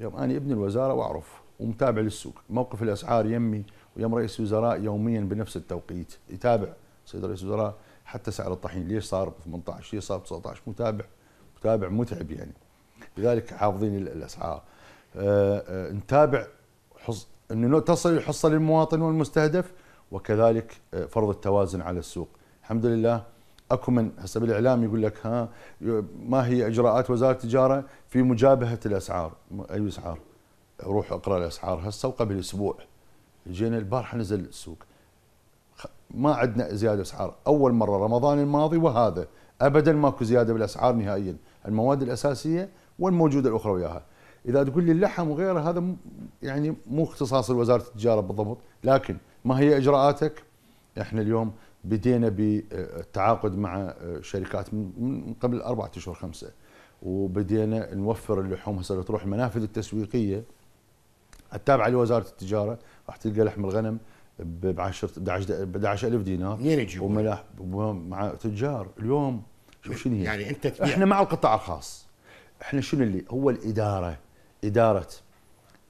يوم أنا ابن الوزارة وأعرف ومتابع للسوق موقف الأسعار يمي ويم رئيس الوزراء يوميا بنفس التوقيت يتابع سيد رئيس الوزراء حتى سعر الطحين ليش صار ب 18 ليش صار ب 19 متابع متابع متعب يعني لذلك حافظين الأسعار آه، آه، نتابع حص... أنه تصل الحصة للمواطن والمستهدف وكذلك آه، فرض التوازن على السوق الحمد لله اكو من هسه بالاعلام يقول لك ها ما هي اجراءات وزاره التجاره في مجابهه الاسعار اي اسعار روح اقرا الاسعار هسه وقبل اسبوع جينا البارحه نزل السوق ما عندنا زياده اسعار اول مره رمضان الماضي وهذا ابدا ماكو زياده بالاسعار نهائيا المواد الاساسيه والموجوده الاخرى وياها اذا تقول لي اللحم وغيره هذا يعني مو اختصاص وزاره التجاره بالضبط لكن ما هي اجراءاتك احنا اليوم بدينا بالتعاقد مع شركات من قبل أربعة أشهر خمسة وبدينا نوفر اللحوم هسه تروح المنافذ التسويقية التابعة لوزارة التجارة راح تلقى لحم الغنم ب 10 ب 11000 دينار منين وملاح مع تجار اليوم شوف شنو هي يعني انت احنا مع القطاع الخاص احنا شنو اللي هو الاداره اداره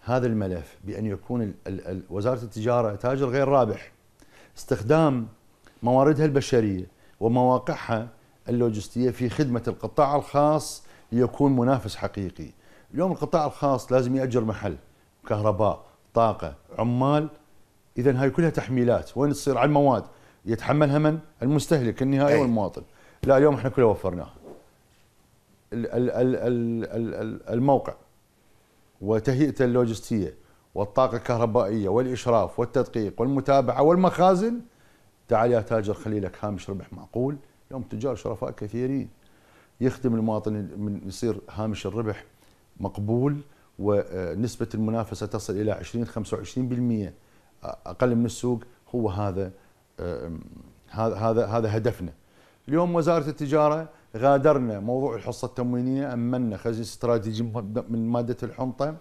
هذا الملف بان يكون ال ال ال وزاره التجاره تاجر غير رابح استخدام مواردها البشريه ومواقعها اللوجستيه في خدمه القطاع الخاص ليكون منافس حقيقي. اليوم القطاع الخاص لازم ياجر محل كهرباء، طاقه، عمال اذا هاي كلها تحميلات وين تصير على المواد يتحملها من؟ المستهلك النهائي والمواطن. لا اليوم احنا كلها وفرناها. الموقع وتهيئته اللوجستيه والطاقه الكهربائيه والاشراف والتدقيق والمتابعه والمخازن تعال يا تاجر خلي لك هامش ربح معقول يوم تجار شرفاء كثيرين يخدم المواطن من يصير هامش الربح مقبول ونسبة المنافسة تصل إلى 20 25% أقل من السوق هو هذا هذا هذا هذا هدفنا اليوم وزارة التجارة غادرنا موضوع الحصة التموينية أمنا خزينة استراتيجي من مادة الحنطة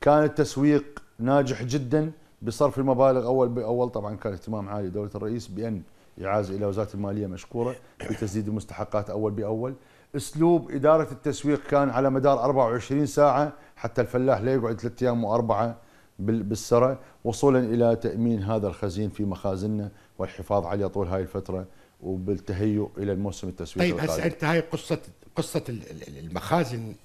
كان التسويق ناجح جدا بصرف المبالغ اول باول طبعا كان اهتمام عالي دوله الرئيس بان يعاز الى وزاره الماليه مشكوره بتسديد المستحقات اول باول اسلوب اداره التسويق كان على مدار 24 ساعه حتى الفلاح لا يقعد ثلاث ايام واربعه بالسرى وصولا الى تامين هذا الخزين في مخازننا والحفاظ عليه طول هاي الفتره وبالتهيؤ الى الموسم التسويقي طيب هسه انت هاي قصه قصه المخازن